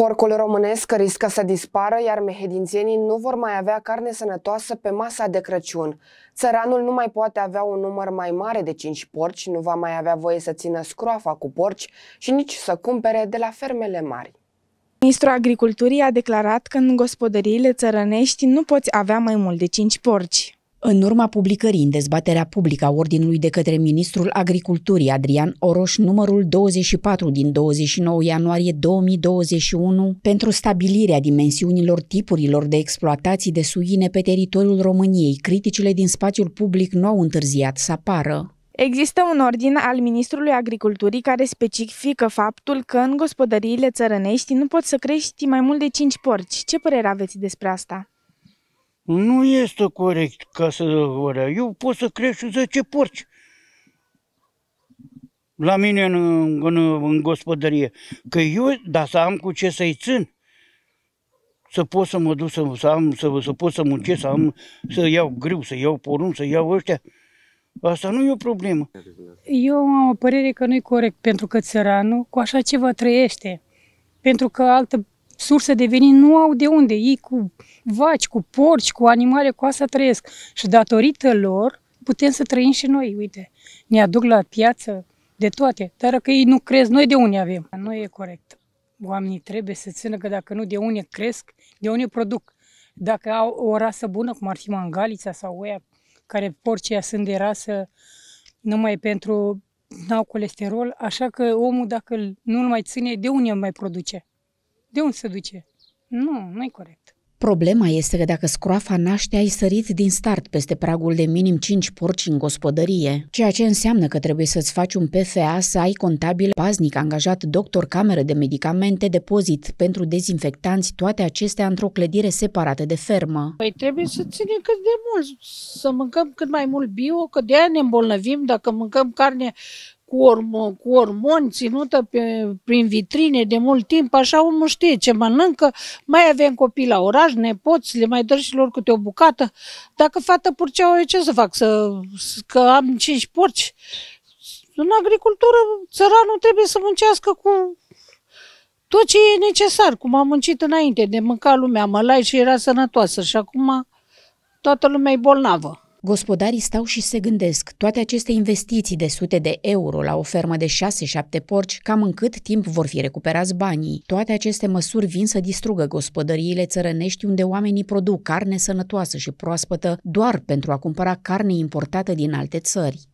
Porcul românesc riscă să dispară, iar mehedințienii nu vor mai avea carne sănătoasă pe masa de Crăciun. Țăranul nu mai poate avea un număr mai mare de 5 porci, nu va mai avea voie să țină scroafa cu porci și nici să cumpere de la fermele mari. Ministrul Agriculturii a declarat că în gospodăriile țărănești nu poți avea mai mult de 5 porci. În urma publicării în dezbaterea publică a ordinului de către ministrul agriculturii Adrian Oroș numărul 24 din 29 ianuarie 2021 pentru stabilirea dimensiunilor tipurilor de exploatații de suine pe teritoriul României, criticile din spațiul public nu au întârziat să apară. Există un ordin al Ministrului Agriculturii care specifică faptul că în gospodăriile țărănești nu pot să crești mai mult de 5 porci. Ce părere aveți despre asta? Nu este corect ca să vorbea. Eu pot să cresc și 10 porci. La mine în, în, în gospodărie. Că eu, dar să am cu ce să-i țin. Să pot să mă duc, să, să, am, să, să pot să muncesc, să, am, să iau grâu, să iau porumb, să iau ăștia. Asta nu e o problemă. Eu am o părere că nu e corect pentru că țăranul cu așa ceva trăiește. Pentru că altă surse de venit nu au de unde. Ei cu vaci, cu porci, cu animale, cu asta trăiesc. Și datorită lor putem să trăim și noi, uite. Ne aduc la piață de toate, dar că ei nu cresc, noi de unde avem. Nu e corect. Oamenii trebuie să țină că dacă nu de unde cresc, de unde produc. Dacă au o rasă bună, cum ar fi mangalița sau oia, care porcii sunt de rasă numai pentru n-au colesterol, așa că omul dacă nu-l mai ține, de unde îl mai produce? De unde se duce? Nu, nu e corect. Problema este că dacă scroafa naște, ai sărit din start peste pragul de minim 5 porci în gospodărie, ceea ce înseamnă că trebuie să-ți faci un PFA, să ai contabil paznic, angajat doctor, cameră de medicamente, depozit pentru dezinfectanți, toate acestea într-o clădire separată de fermă. Păi trebuie să ținem cât de mult, să mâncăm cât mai mult bio, că de aia ne îmbolnăvim dacă mâncăm carne cu, ormo, cu ormoni ținută pe, prin vitrine de mult timp, așa omul știe ce mănâncă, mai avem copii la oraș, nepoți, le mai dă și lor câte o bucată. Dacă fata purcea, eu ce să fac, să, că am cinci porci? În agricultură, țăranul trebuie să muncească cu tot ce e necesar, cum am muncit înainte de mânca lumea mălai și era sănătoasă și acum toată lumea e bolnavă. Gospodarii stau și se gândesc, toate aceste investiții de sute de euro la o fermă de 6-7 porci, cam în cât timp vor fi recuperați banii. Toate aceste măsuri vin să distrugă gospodăriile țărănești unde oamenii produc carne sănătoasă și proaspătă doar pentru a cumpăra carne importată din alte țări.